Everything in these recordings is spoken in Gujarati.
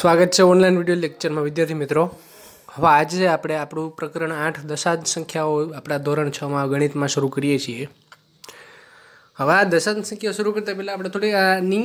સ્વાગત છે ઓનલાઈન વિડીયો લેક્ચરમાં વિદ્યાર્થી મિત્રો હવે આજે આપણે આપણું પ્રકરણ આઠ દશાંત સંખ્યાઓ આપણા ધોરણ છમાં ગણિતમાં શરૂ કરીએ છીએ હવે આ દશાંત સંખ્યાઓ શરૂ કરતા પહેલાં આપણે થોડી આની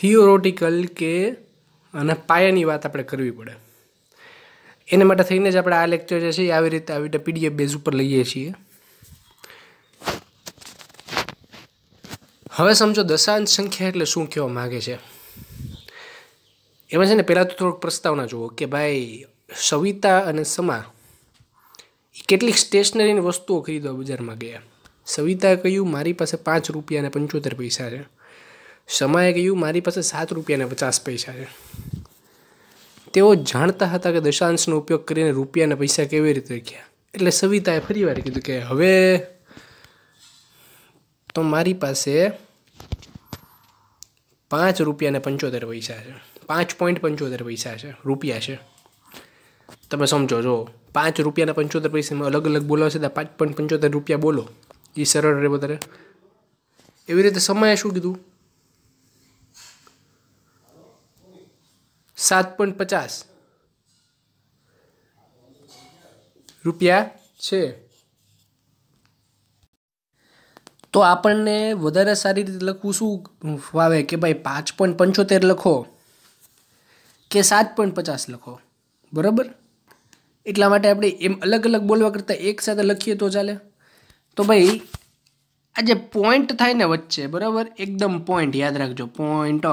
થિયોરોટિકલ કે અને પાયાની વાત આપણે કરવી પડે એને માટે થઈને જ આપણે આ લેક્ચર જે છે એ આવી રીતે આવી રીતે પીડીએફ બેઝ ઉપર લઈએ છીએ હવે સમજો દશાંશ સંખ્યા એટલે શું કહેવા માગે છે એમાં છે ને પહેલાં તો થોડુંક પ્રસ્તાવના જુઓ કે ભાઈ સવિતા અને સમા કેટલીક સ્ટેશનરીની વસ્તુઓ ખરીદવા બજારમાં ગયા સવિતાએ કહ્યું મારી પાસે પાંચ રૂપિયા અને પંચોતેર પૈસા છે સમાએ કહ્યું મારી પાસે સાત રૂપિયાને પચાસ પૈસા છે તેઓ જાણતા હતા કે દશાંશનો ઉપયોગ કરીને રૂપિયાના પૈસા કેવી રીતે રાખ્યા એટલે સવિતાએ ફરી વાર કીધું કે હવે તો મારી પાસે પાંચ રૂપિયાને પંચોતેર પૈસા છે પાંચ પોઈન્ટ પંચોતેર પૈસા છે રૂપિયા છે તમે સમજો જો પાંચ રૂપિયાના પંચોતેર પૈસામાં અલગ અલગ બોલાવશે તો પાંચ પોઈન્ટ પંચોતેર રૂપિયા બોલો એ સરળ રહે વધારે એવી રીતે સમયે શું કીધું સાત પોઈન્ટ પચાસ રૂપિયા છે તો આપણને વધારે સારી રીતે લખવું શું ફાવે કે ભાઈ પાંચ પોઈન્ટ પંચોતેર લખો કે સાત પોઈન્ટ પચાસ લખો બરાબર એટલા માટે આપણે એમ અલગ અલગ બોલવા કરતાં એક સાથે લખીએ તો ચાલે તો ભાઈ આ જે પોઈન્ટ થાય ને વચ્ચે બરાબર એકદમ પોઈન્ટ યાદ રાખજો પોઈન્ટ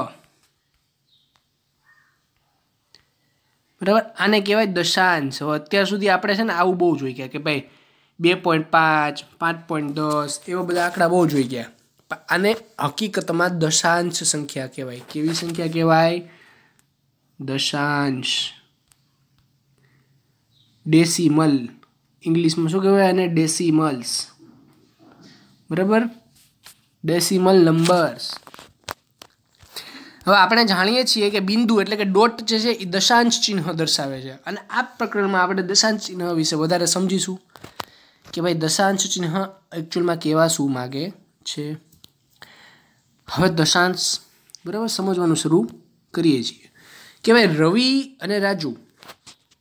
બરાબર આને કહેવાય દશાંશ અત્યાર સુધી આપણે છે ને આવું બહુ જોઈ ગયા કે ભાઈ બે પોઈન્ટ પાંચ પાંચ પોઈન્ટ દસ એવા બધા આંકડા બહુ જોઈ ગયા આને હકીકતમાં દશાંશ સંખ્યા કહેવાય કેવી સંખ્યા કહેવાય દશાંશ ડેસિમલ ઇંગ્લિશમાં શું કહેવાય આને ડેસિમલ્સ બરાબર ડેસિમલ નંબર્સ હવે આપણે જાણીએ છીએ કે બિંદુ એટલે કે ડોટ જે છે એ દશાંશ ચિહ્ન દર્શાવે છે અને આ પ્રકરણમાં આપણે દશાંશ ચિહ્ન વિશે વધારે સમજીશું કે ભાઈ દશાંશ ચિહ્ન એકચ્યુઅલમાં કેવા શું માગે છે હવે દશાંશ બરાબર સમજવાનું શરૂ કરીએ છીએ કહેવાય રવિ અને રાજુ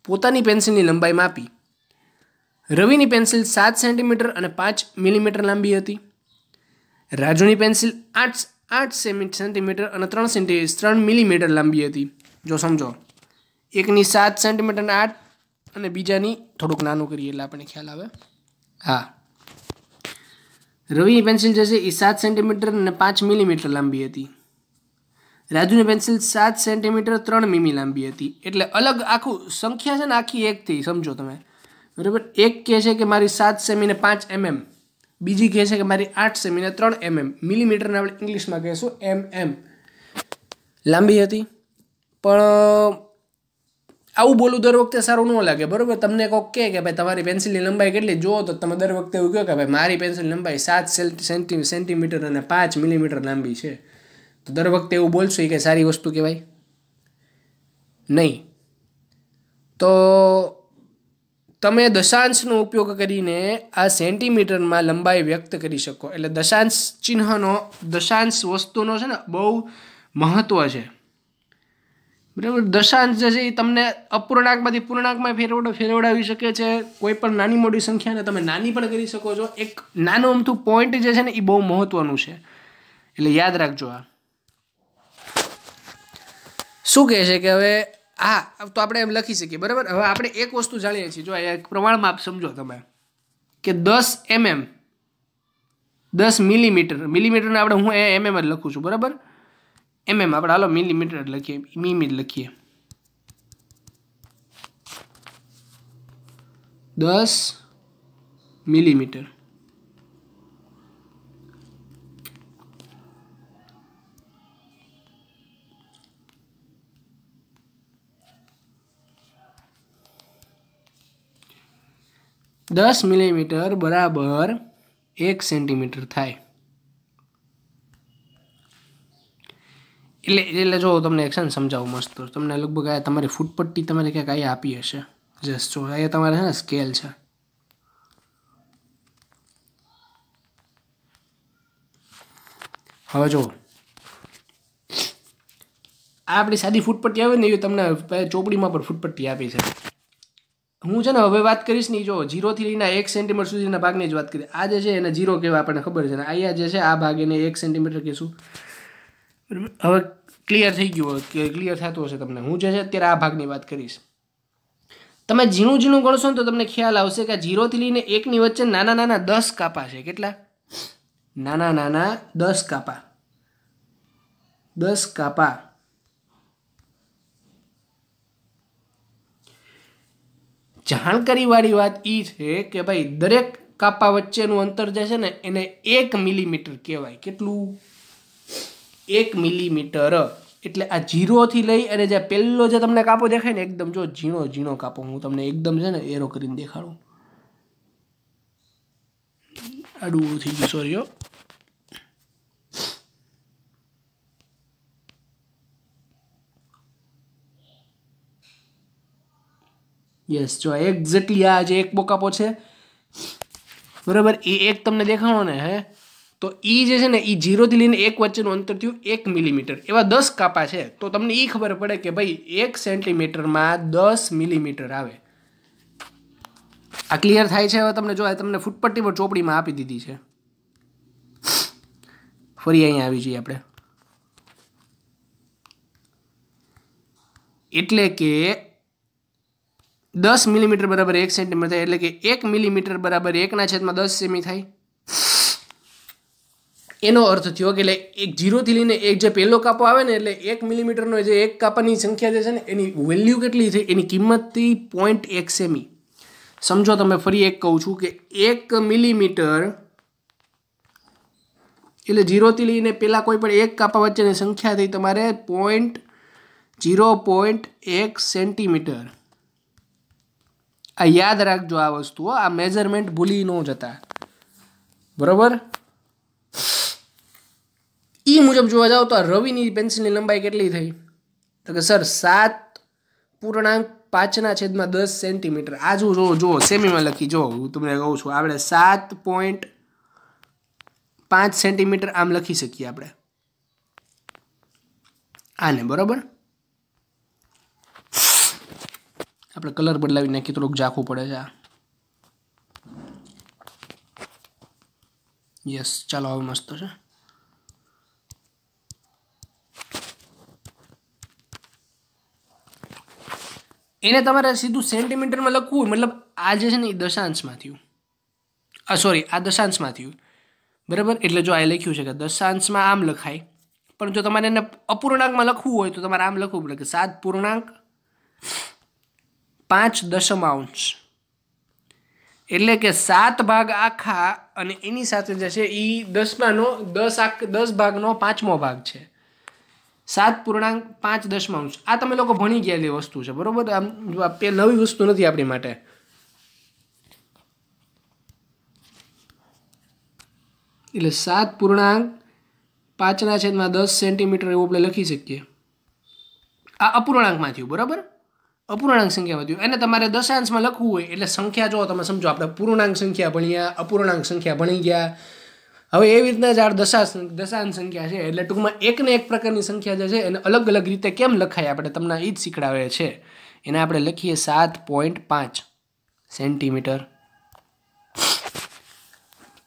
પોતાની પેન્સિલની લંબાઈ માપી રવિની પેન્સિલ સાત સેન્ટીમીટર અને પાંચ મિલીમીટર લાંબી હતી રાજુની પેન્સિલ આઠ આઠ સેમી સેન્ટીમીટર અને ત્રણ સેન્ટી ત્રણ મિલીમીટર લાંબી હતી જો સમજો એકની સાત સેન્ટીમીટર અને આઠ અને બીજાની થોડુંક નાનું કરીએ એટલે આપણને ખ્યાલ આવે હા રવિની પેન્સિલ જે છે એ સાત સેન્ટીમીટર અને પાંચ મિલીમીટર લાંબી હતી રાજુની પેન્સિલ સાત સેન્ટીમીટર ત્રણ મીમી લાંબી હતી એટલે અલગ આખું સંખ્યા છે ને આખી એક થઈ સમજો તમે બરાબર એક કહે છે કે મારી સાત સેમીને પાંચ એમએમ mm. બીજી કહે છે કે મારી આઠ સેમીને ત્રણ એમએમ mm. મિલીમીટરને આપણે ઇંગ્લિશમાં કહેશું એમ mm. એમ લાંબી હતી પણ આવું બોલું દર વખતે સારું ન લાગે બરાબર તમને કોક કે ભાઈ તમારી પેન્સિલની લંબાઈ કેટલી જુઓ તો તમે દર વખતે એવું કહો કે ભાઈ મારી પેન્સિલ લંબાઈ સાત સેન્ટી સેન્ટીમીટર અને પાંચ મિલીમીટર લાંબી છે તો દર વખતે એવું બોલશું કે સારી વસ્તુ કહેવાય નહીં તો તમે દશાંશનો ઉપયોગ કરીને આ સેન્ટીમીટરમાં લંબાઈ વ્યક્ત કરી શકો એટલે દશાંશ ચિહ્નનો દશાંશ વસ્તુનો છે ને બહુ મહત્ત્વ છે બરાબર દશાંશ જે છે એ તમને અપૂર્ણાંકમાંથી પૂર્ણાંકમાં ફેરવડો ફેરવડાવી શકે છે કોઈ પણ નાની મોટી સંખ્યાને તમે નાની પણ કરી શકો છો એક નાનું અમથું પોઈન્ટ જે છે ને એ બહુ મહત્ત્વનું છે એટલે યાદ રાખજો આ શું કહે છે કે હવે હા તો આપણે એમ લખી શકીએ બરાબર હવે આપણે એક વસ્તુ જાણીએ છીએ જો એક પ્રમાણમાં આપ સમજો તમે કે દસ એમએમ દસ મિલીમીટર મિલીમીટરને આપણે હું એમએમ જ લખું છું બરાબર એમએમ આપણે હાલો મિલીમીટર જ લખીએ મીમી જ લખીએ દસ મિલીમીટર દસ મિલીમીટર બરાબર એક સેન્ટીમીટર થાય એટલે એટલે જો તમને એક્શન સમજાવું મસ્ત તમને લગભગ આ તમારી ફૂટપટ્ટી તમારે ક્યાંક અહીંયા આપી હશે જસ્ટ જો અહીંયા તમારે છે ને સ્કેલ છે હવે જો આ આપણી સાદી ફૂટપટ્ટી આવે ને એ તમને ચોપડીમાં પણ ફૂટપટ્ટી આપી છે હું છે ને હવે વાત કરીશ નહીં જો જીરોથી લઈને એક સેન્ટીમીટર સુધીના ભાગની જ વાત કરી આ જે છે એને જીરો કહેવા આપણને ખબર છે ને અહીંયા જે છે આ ભાગ એને એક સેન્ટીમીટર કહીશું હવે ક્લિયર થઈ ગયું કે ક્લિયર થતું હશે તમને હું જે છે અત્યારે આ ભાગની વાત કરીશ તમે ઝીણું ઝીણું ગણશો ને તો તમને ખ્યાલ આવશે કે જીરોથી લઈને એકની વચ્ચે નાના નાના દસ કાપા છે કેટલા નાના નાના દસ કાપા દસ કાપા જાણકારીવાળી વાત એ છે કે ભાઈ દરેક કાપા વચ્ચેનું અંતર જે છે ને એને એક મિલીમીટર કહેવાય કેટલું એક મિલીમીટર એટલે આ ઝીરોથી લઈ અને જે પહેલો જે તમને કાપો દેખાય ને એકદમ જો ઝીણો ઝીણો કાપો હું તમને એકદમ છે ને એરો કરીને દેખાડું આડું થઈ ગયું સોરી યસ જો એક્ઝેક્ટલી આ જે એક બોકાપો છે બરાબર એ એક તમને દેખાણો ને હે તો એ જે છે ને એ જીરોથી લઈને એક વચ્ચેનું અંતર થયું એક મિલીમીટર એવા દસ કાપા છે તો તમને એ ખબર પડે કે ભાઈ એક સેન્ટીમીટરમાં દસ મિલીમીટર આવે આ ક્લિયર થાય છે હવે તમને જો તમને ફૂટપટ્ટી પર ચોપડીમાં આપી દીધી છે ફરી અહીંયા આવી જઈએ આપણે એટલે કે દસ મિલીમીટર બરાબર એક સેન્ટીમીટર થાય એટલે કે એક મિલીમીટર બરાબર એકના છેદમાં દસ સેમી થાય એનો અર્થ થયો કે એટલે એક જીરોથી લઈને એક જે પહેલો કાપો આવે ને એટલે એક મિલીમીટરનો જે એક કાપાની સંખ્યા જે છે ને એની વેલ્યુ કેટલી થઈ એની કિંમતથી પોઈન્ટ એક સેમી સમજો તમે ફરી એક કહું છું કે એક મિલીમીટર એટલે જીરોથી લઈને પહેલાં કોઈ પણ એક કાપા વચ્ચેની સંખ્યા થઈ તમારે પોઈન્ટ જીરો પોઈન્ટ એક સેન્ટીમીટર આ યાદ રાખજો આ વસ્તુઓ આ મેઝરમેન્ટ ભૂલી ન જતા બરાબર એ મુજબ જોવા જાઓ તો આ રવિની પેન્સિલની લંબાઈ કેટલી થઈ તો કે સર સાત પૂર્ણાંક પાંચના છેદમાં દસ સેન્ટીમીટર આજુ જો જો સેમીમાં લખી જો હું તમને કહું છું આપણે સાત પોઈન્ટ પાંચ સેન્ટીમીટર આમ લખી શકીએ આપણે આને બરાબર આપણે કલર બદલાવી નાખીએ થોડુંક ઝાંખું પડે છે યસ ચાલો હવે મસ્ત છે એને તમારે સીધું સેન્ટીમીટરમાં લખવું હોય મતલબ આ જે છે ને એ દશાંશમાં થયું આ સોરી આ દશાંશમાં થયું બરાબર એટલે જો આ લખ્યું છે કે દશાંશમાં આમ લખાય પણ જો તમારે એને અપૂર્ણાંકમાં લખવું હોય તો તમારે આમ લખવું પડે કે સાત પૂર્ણાંક પાંચ દશમાંશ એટલે કે સાત ભાગ આખા અને એની સાથે જે છે એ દસમાનો દસ આખ દસ ભાગનો પાંચમો ભાગ છે સાત પૂર્ણાંક પાંચ દશમાંશ આ તમે લોકો ભણી ગયેલી વસ્તુ છે બરાબર આમ પે નવી વસ્તુ નથી આપણી માટે એટલે સાત પૂર્ણાંક પાંચના છેદમાં દસ સેન્ટીમીટર એવું આપણે લખી શકીએ આ અપૂર્ણાંકમાં થયું બરાબર અપૂર્ણાંક સંખ્યા વધ્યું એને તમારે દશાંશમાં લખવું હોય એટલે સંખ્યા જો તમે સમજો આપણે પૂર્ણાંક સંખ્યા ભણ્યા અપૂર્ણાંક સંખ્યા ભણી ગયા હવે એવી રીતના જ આ દશા દશાંશ સંખ્યા છે એટલે ટૂંકમાં એકને એક પ્રકારની સંખ્યા જે છે એને અલગ અલગ રીતે કેમ લખાય આપણે તમને એ જ શીખડાવે છે એને આપણે લખીએ સાત પોઈન્ટ પાંચ સેન્ટીમીટર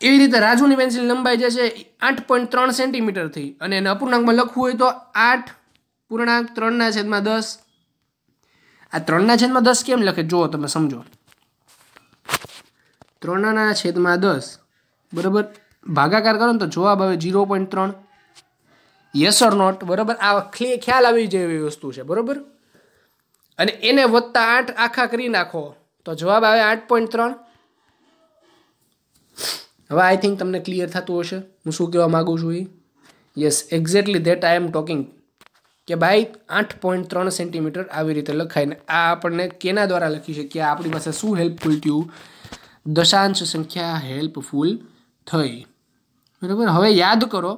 એવી રીતે રાજુની પેન્સિલ લંબાઈ જે છે આઠ પોઈન્ટ ત્રણ સેન્ટીમીટર થઈ અને એને અપૂર્ણાંકમાં લખવું હોય તો આઠ પૂર્ણાંક ત્રણના છેદમાં દસ આ ત્રણના છેદમાં દસ કેમ લખે જુઓ તમે સમજો ત્રણના છેદમાં દસ બરાબર ભાગાકાર કરો ને તો જવાબ આવે ઝીરો પોઈન્ટ ત્રણ યસ ઓર નોટ બરાબર આ ખ્યાલ આવી જાય એવી વસ્તુ છે બરાબર અને એને વધતા આઠ આખા કરી નાખો તો જવાબ આવે આઠ પોઈન્ટ ત્રણ હવે આઈ થિંક તમને ક્લિયર થતું હશે હું શું કહેવા માગું છું એ yes exactly that I am talking કે ભાઈ આઠ પોઈન્ટ ત્રણ સેન્ટીમીટર આવી રીતે લખાઈને આ આપણને કેના દ્વારા લખી શકીએ આપણી પાસે શું હેલ્પફુલ થયું દશાંશ સંખ્યા હેલ્પફુલ થઈ બરાબર હવે યાદ કરો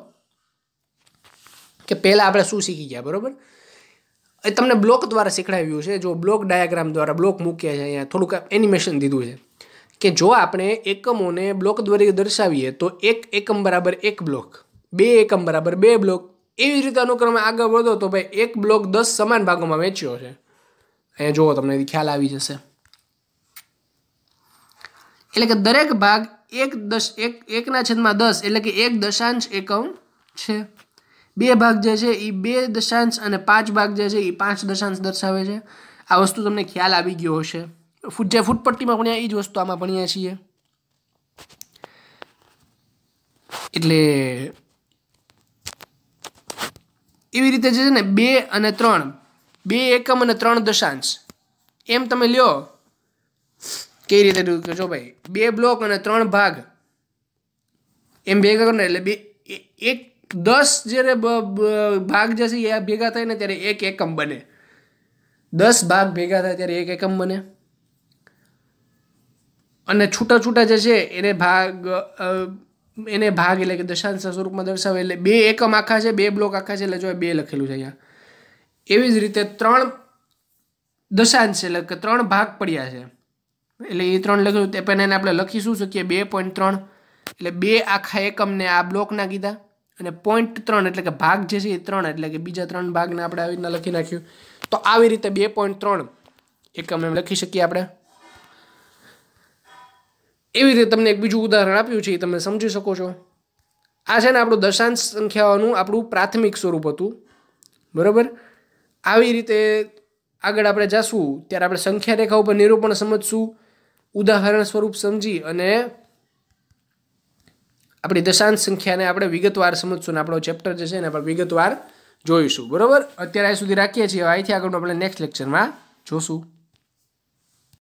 કે પહેલાં આપણે શું શીખી ગયા બરાબર એ તમને બ્લોક દ્વારા શીખડાવ્યું છે જો બ્લોક ડાયાગ્રામ દ્વારા બ્લોક મૂક્યા છે અહીંયા થોડુંક એનિમેશન દીધું છે કે જો આપણે એકમોને બ્લોક દ્વારા દર્શાવીએ તો એક એકમ બરાબર એક બ્લોક બે એકમ બરાબર બે બ્લોક એવી રીતે અનુક્રમે આગળ વધો તો ભાઈ એક બ્લોક દસ સમાન ભાગોમાં વેચ્યો છે અહીંયા જુઓ તમને ખ્યાલ આવી જશે એટલે કે દરેક ભાગ એક દશ એક એકના છેદમાં દસ એટલે કે એક દશાંશ એકમ છે બે ભાગ જે છે એ બે દશાંશ અને પાંચ ભાગ જે છે એ પાંચ દશાંશ દર્શાવે છે આ વસ્તુ તમને ખ્યાલ આવી ગયો હશે ફૂટ જે ફૂટપટ્ટીમાં ભણ્યા એ જ વસ્તુ આમાં ભણ્યા છીએ એટલે એવી રીતે જે છે ને બે અને ત્રણ બે એકમ અને ત્રણ દશાંશ એમ તમે લ્યો કેવી રીતે જો ભાઈ બે બ્લોક અને ત્રણ ભાગ એમ ભેગા કરો ને એટલે બે એક દસ જ્યારે ભાગ જે છે એ ભેગા થાય ને ત્યારે એક એકમ બને દસ ભાગ ભેગા થાય ત્યારે એક એકમ બને અને છૂટા છૂટા જે છે એને ભાગ એને ભાગ એટલે કે દશાંશ સ્વરૂપમાં દર્શાવે એટલે બે એકમ આખા છે બે બ્લોક આખા છે એટલે જો બે લખેલું છે અહીંયા એવી જ રીતે ત્રણ દશાંશ એટલે કે ત્રણ ભાગ પડ્યા છે એટલે એ ત્રણ લખેલું તે પણ એને આપણે લખી શું શકીએ બે પોઈન્ટ ત્રણ એટલે બે આખા એકમને આ બ્લોકના કીધા અને પોઈન્ટ ત્રણ એટલે કે ભાગ જે છે એ ત્રણ એટલે કે બીજા ત્રણ ભાગને આપણે આવી રીતના લખી નાખ્યું તો આવી રીતે બે પોઈન્ટ ત્રણ એકમ એમ લખી શકીએ આપણે એવી રીતે તમને એક બીજું ઉદાહરણ આપ્યું છે એ તમે સમજી શકો છો આ છે ને આપણું દશાંશ સંખ્યાઓનું આપણું પ્રાથમિક સ્વરૂપ હતું બરાબર આવી રીતે આગળ આપણે જાશું ત્યારે આપણે સંખ્યા રેખા ઉપર નિરૂપણ સમજશું ઉદાહરણ સ્વરૂપ સમજી અને આપણી દશાંશ સંખ્યાને આપણે વિગતવાર સમજશું ને આપણો ચેપ્ટર જે છે ને આપણે વિગતવાર જોઈશું બરાબર અત્યારે સુધી રાખીએ છીએ અહીંથી આગળનું આપણે નેક્સ્ટ લેક્ચરમાં જોશું